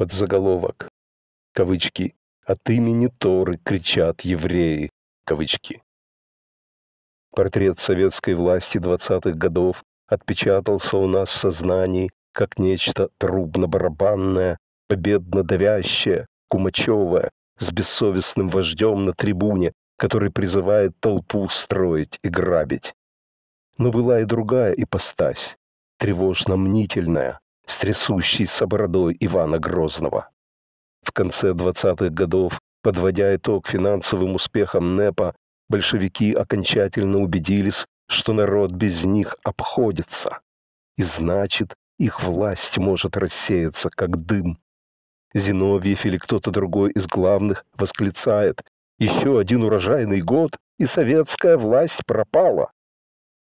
под заголовок. Кавычки. От имени Торы кричат евреи. Кавычки. Портрет советской власти 20-х годов отпечатался у нас в сознании как нечто трубно-барабанное, победно-давящее, кумачевое, с бессовестным вождем на трибуне, который призывает толпу строить и грабить. Но была и другая ипостась, тревожно-мнительная, с трясущейся бородой Ивана Грозного. В конце 20-х годов, подводя итог финансовым успехам НЭПа, большевики окончательно убедились, что народ без них обходится. И значит, их власть может рассеяться, как дым. Зиновьев или кто-то другой из главных восклицает «Еще один урожайный год, и советская власть пропала».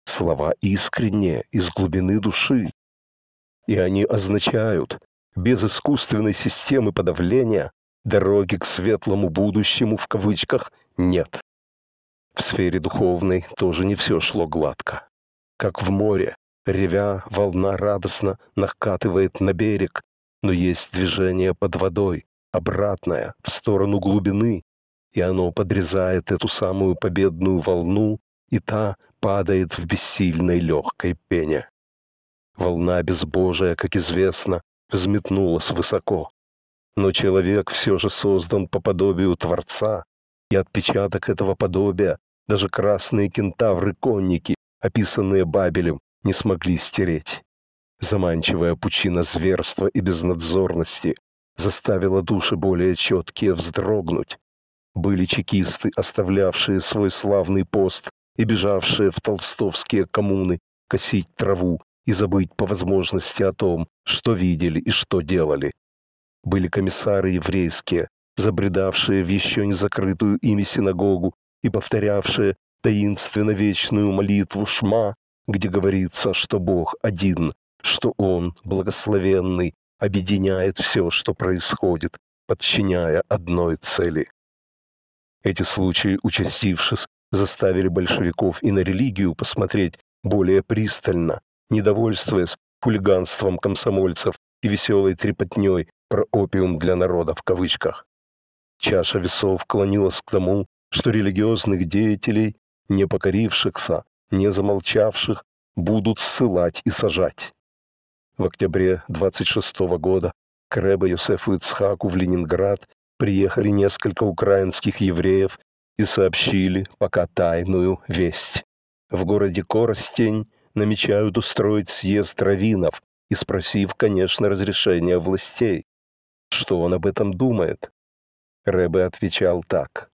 Слова искренние, из глубины души, и они означают без искусственной системы подавления дороги к светлому будущему в кавычках нет. В сфере духовной тоже не все шло гладко. Как в море, ревя, волна радостно накатывает на берег, но есть движение под водой, обратное, в сторону глубины, и оно подрезает эту самую победную волну, и та падает в бессильной легкой пене. Волна безбожия, как известно, взметнулась высоко. Но человек все же создан по подобию Творца, и отпечаток этого подобия даже красные кентавры-конники, описанные Бабелем, не смогли стереть. Заманчивая пучина зверства и безнадзорности заставила души более четкие вздрогнуть. Были чекисты, оставлявшие свой славный пост и бежавшие в толстовские коммуны косить траву, и забыть по возможности о том, что видели и что делали. Были комиссары еврейские, забредавшие в еще не закрытую ими синагогу и повторявшие таинственно вечную молитву Шма, где говорится, что Бог один, что Он, благословенный, объединяет все, что происходит, подчиняя одной цели. Эти случаи, участившись, заставили большевиков и на религию посмотреть более пристально, недовольствуясь хулиганством комсомольцев и веселой трепотней про опиум для народа в кавычках. Чаша весов клонилась к тому, что религиозных деятелей, не покорившихся, не замолчавших, будут ссылать и сажать. В октябре 26 года к Рэбе Юсефу Ицхаку в Ленинград приехали несколько украинских евреев и сообщили пока тайную весть. В городе Коростень намечают устроить съезд раввинов и спросив, конечно, разрешения властей. Что он об этом думает? Рэбе отвечал так.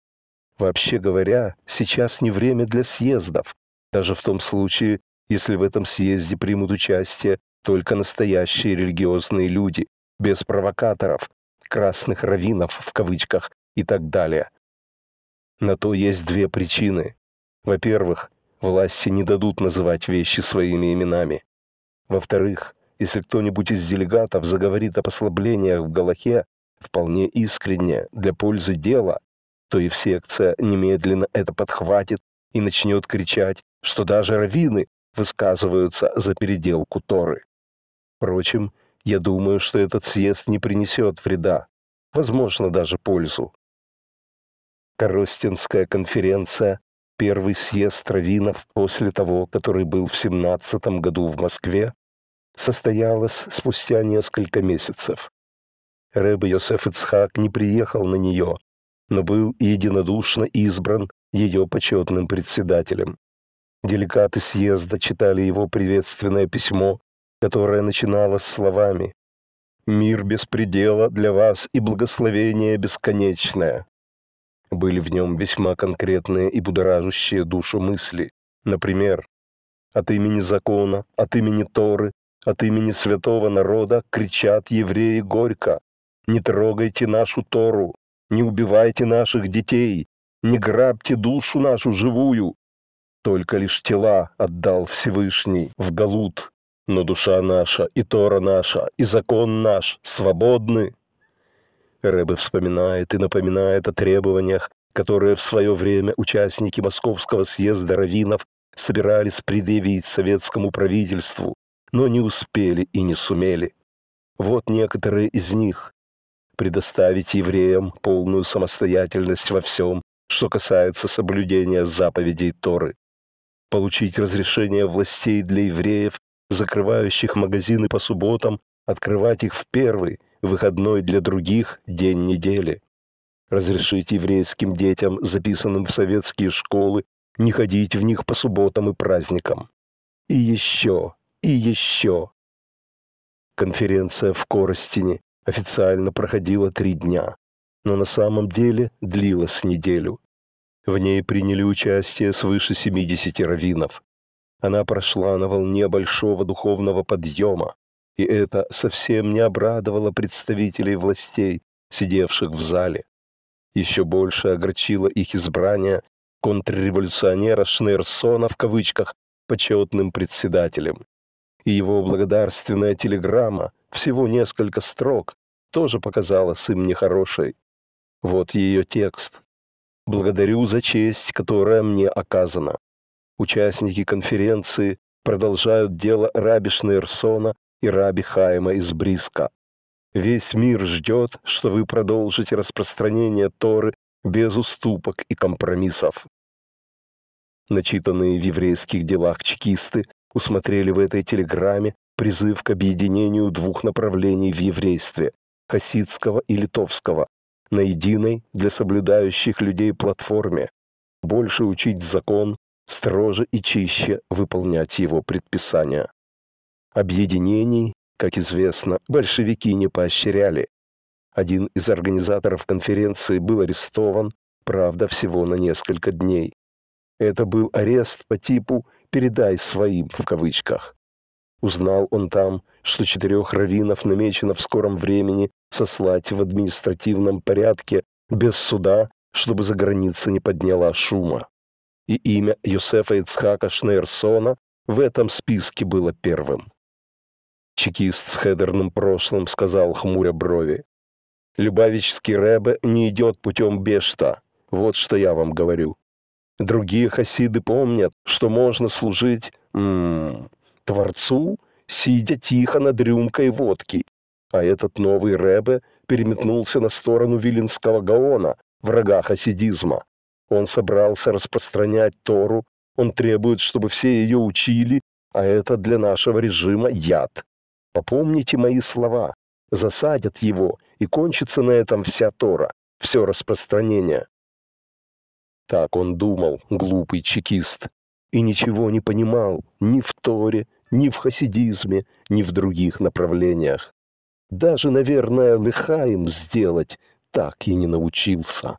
Вообще говоря, сейчас не время для съездов, даже в том случае, если в этом съезде примут участие только настоящие религиозные люди, без провокаторов, красных раввинов в кавычках и так далее. На то есть две причины. Во-первых, власти не дадут называть вещи своими именами. Во-вторых, если кто-нибудь из делегатов заговорит о послаблениях в Галахе вполне искренне для пользы дела, то и в секция немедленно это подхватит и начнет кричать, что даже раввины высказываются за переделку Торы. Впрочем, я думаю, что этот съезд не принесет вреда, возможно, даже пользу. Коростинская конференция первый съезд раввинов после того, который был в 17 году в Москве, состоялась спустя несколько месяцев. Рэб Йосеф Ицхак не приехал на нее, но был единодушно избран ее почетным председателем. Деликаты съезда читали его приветственное письмо, которое начиналось словами «Мир без предела для вас и благословение бесконечное». Были в нем весьма конкретные и будоражащие душу мысли. Например, «От имени закона, от имени Торы, от имени святого народа кричат евреи горько. Не трогайте нашу Тору, не убивайте наших детей, не грабьте душу нашу живую. Только лишь тела отдал Всевышний в Галут, но душа наша и Тора наша и закон наш свободны». Рэбе вспоминает и напоминает о требованиях, которые в свое время участники Московского съезда раввинов собирались предъявить советскому правительству, но не успели и не сумели. Вот некоторые из них. Предоставить евреям полную самостоятельность во всем, что касается соблюдения заповедей Торы. Получить разрешение властей для евреев, закрывающих магазины по субботам, открывать их в первый – выходной для других день недели. Разрешить еврейским детям, записанным в советские школы, не ходить в них по субботам и праздникам. И еще, и еще. Конференция в Коростине официально проходила три дня, но на самом деле длилась неделю. В ней приняли участие свыше 70 раввинов. Она прошла на волне большого духовного подъема, и это совсем не обрадовало представителей властей, сидевших в зале. Еще больше огорчило их избрание контрреволюционера Шнерсона в кавычках почетным председателем. И его благодарственная телеграмма, всего несколько строк, тоже показалась им нехорошей. Вот ее текст. «Благодарю за честь, которая мне оказана. Участники конференции продолжают дело Раби Шнейрсона и Раби Хайма из Бриска. Весь мир ждет, что вы продолжите распространение Торы без уступок и компромиссов. Начитанные в еврейских делах чекисты усмотрели в этой телеграмме призыв к объединению двух направлений в еврействе – хасидского и литовского – на единой для соблюдающих людей платформе. Больше учить закон, строже и чище выполнять его предписания. Объединений, как известно, большевики не поощряли. Один из организаторов конференции был арестован, правда, всего на несколько дней. Это был арест по типу «передай своим» в кавычках. Узнал он там, что четырех раввинов намечено в скором времени сослать в административном порядке без суда, чтобы за граница не подняла шума. И имя Юсефа Ицхака Шнейрсона в этом списке было первым чекист с хедерным прошлым сказал хмуря брови. «Любавический Рэбе не идет путем бешта. Вот что я вам говорю. Другие хасиды помнят, что можно служить м м-м, -м, Творцу, сидя тихо над рюмкой водки. А этот новый Рэбе переметнулся на сторону Виленского Гаона, врага хасидизма. Он собрался распространять Тору, он требует, чтобы все ее учили, а это для нашего режима яд. Попомните мои слова. Засадят его, и кончится на этом вся Тора, все распространение. Так он думал, глупый чекист, и ничего не понимал ни в Торе, ни в хасидизме, ни в других направлениях. Даже, наверное, Лыхаем сделать так и не научился.